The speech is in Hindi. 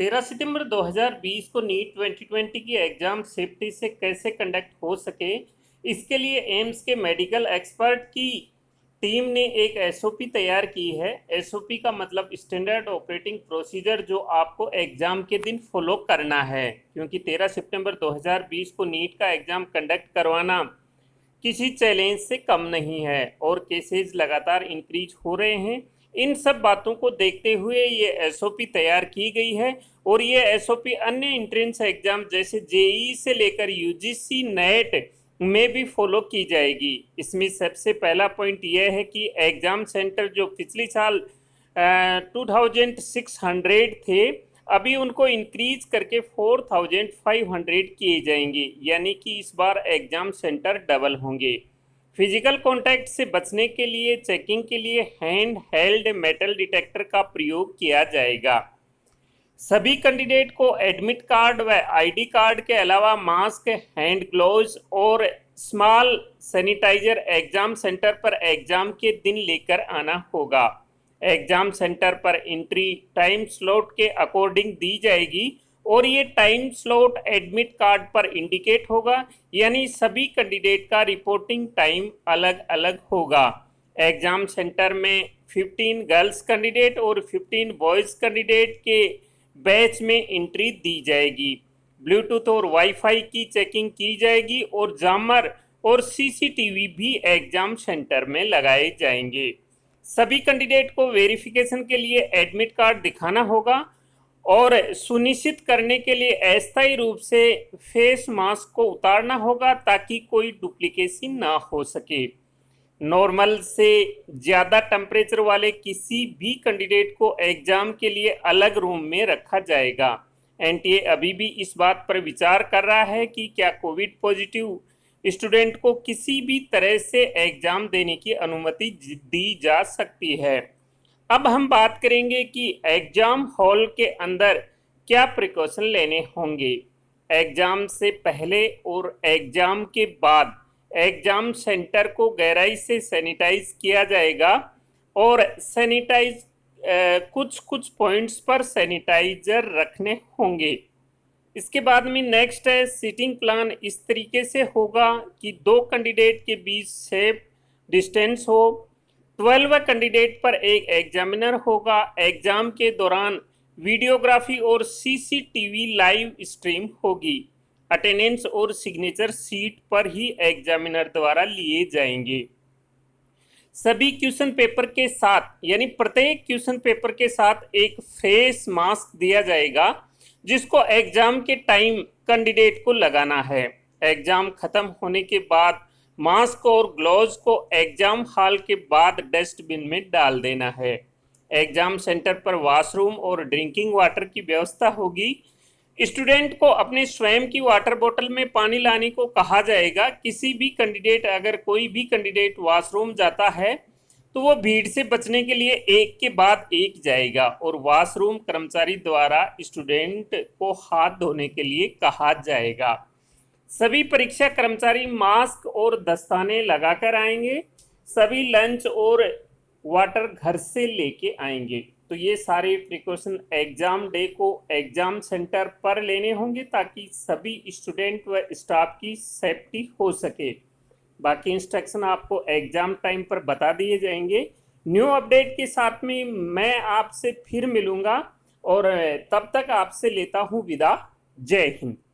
तेरह सितंबर 2020 को नीट 2020 की एग्ज़ाम सेफ्टी से कैसे कंडक्ट हो सके इसके लिए एम्स के मेडिकल एक्सपर्ट की टीम ने एक एसओपी तैयार की है एसओपी का मतलब स्टैंडर्ड ऑपरेटिंग प्रोसीजर जो आपको एग्ज़ाम के दिन फॉलो करना है क्योंकि 13 सितंबर 2020 को नीट का एग्ज़ाम कंडक्ट करवाना किसी चैलेंज से कम नहीं है और केसेज लगातार इंक्रीज हो रहे हैं इन सब बातों को देखते हुए ये एसओपी तैयार की गई है और ये एसओपी अन्य इंट्रेंस एग्जाम जैसे जेई e से लेकर यूजीसी नेट e में भी फॉलो की जाएगी इसमें सबसे पहला पॉइंट यह है कि एग्ज़ाम सेंटर जो पिछले साल टू थाउजेंड सिक्स हंड्रेड थे अभी उनको इंक्रीज करके फोर थाउजेंड फाइव हंड्रेड किए जाएंगे यानी कि इस बार एग्ज़ाम सेंटर डबल होंगे फिजिकल कॉन्टैक्ट से बचने के लिए चेकिंग के लिए हैंड हेल्ड मेटल डिटेक्टर का प्रयोग किया जाएगा सभी कैंडिडेट को एडमिट कार्ड व आईडी कार्ड के अलावा मास्क हैंड ग्लोव और स्मॉल सैनिटाइजर एग्जाम सेंटर पर एग्जाम के दिन लेकर आना होगा एग्जाम सेंटर पर एंट्री टाइम स्लॉट के अकॉर्डिंग दी जाएगी और ये टाइम स्लॉट एडमिट कार्ड पर इंडिकेट होगा यानी सभी कैंडिडेट का रिपोर्टिंग टाइम अलग अलग होगा एग्ज़ाम सेंटर में 15 गर्ल्स कैंडिडेट और 15 बॉयज़ कैंडिडेट के बैच में एंट्री दी जाएगी ब्लूटूथ और वाईफाई की चेकिंग की जाएगी और जामर और सीसीटीवी भी एग्ज़ाम सेंटर में लगाए जाएंगे सभी कैंडिडेट को वेरिफिकेशन के लिए एडमिट कार्ड दिखाना होगा और सुनिश्चित करने के लिए अस्थायी रूप से फेस मास्क को उतारना होगा ताकि कोई डुप्लीकेशन ना हो सके नॉर्मल से ज़्यादा टेम्परेचर वाले किसी भी कैंडिडेट को एग्ज़ाम के लिए अलग रूम में रखा जाएगा एनटीए अभी भी इस बात पर विचार कर रहा है कि क्या कोविड पॉजिटिव स्टूडेंट को किसी भी तरह से एग्ज़ाम देने की अनुमति दी जा सकती है अब हम बात करेंगे कि एग्ज़ाम हॉल के अंदर क्या प्रिकॉशन लेने होंगे एग्ज़ाम से पहले और एग्ज़ाम के बाद एग्ज़ाम सेंटर को गहराई से सैनिटाइज किया जाएगा और सैनिटाइज कुछ कुछ पॉइंट्स पर सैनिटाइजर रखने होंगे इसके बाद में नेक्स्ट है सीटिंग प्लान इस तरीके से होगा कि दो कैंडिडेट के बीच सेफ डिस्टेंस हो ट्वेल्व कैंडिडेट पर एक एग्जामिनर होगा एग्जाम के दौरान वीडियोग्राफी और सीसीटीवी लाइव स्ट्रीम होगी अटेंडेंस और सिग्नेचर सीट पर ही एग्जामिनर द्वारा लिए जाएंगे सभी क्वेश्चन पेपर के साथ यानी प्रत्येक क्वेश्चन पेपर के साथ एक फेस मास्क दिया जाएगा जिसको एग्जाम के टाइम कैंडिडेट को लगाना है एग्जाम खत्म होने के बाद मास्क और ग्लोव को एग्जाम हॉल के बाद डस्टबिन में डाल देना है एग्जाम सेंटर पर वॉशरूम और ड्रिंकिंग वाटर की व्यवस्था होगी स्टूडेंट को अपने स्वयं की वाटर बोतल में पानी लाने को कहा जाएगा किसी भी कैंडिडेट अगर कोई भी कैंडिडेट वॉशरूम जाता है तो वो भीड़ से बचने के लिए एक के बाद एक जाएगा और वॉशरूम कर्मचारी द्वारा स्टूडेंट को हाथ धोने के लिए कहा जाएगा सभी परीक्षा कर्मचारी मास्क और दस्ताने लगाकर आएंगे सभी लंच और वाटर घर से लेके आएंगे तो ये सारे प्रिकॉशन एग्ज़ाम डे को एग्ज़ाम सेंटर पर लेने होंगे ताकि सभी स्टूडेंट व स्टाफ की सेफ्टी हो सके बाकी इंस्ट्रक्शन आपको एग्ज़ाम टाइम पर बता दिए जाएंगे न्यू अपडेट के साथ में मैं आपसे फिर मिलूँगा और तब तक आपसे लेता हूँ विदा जय हिंद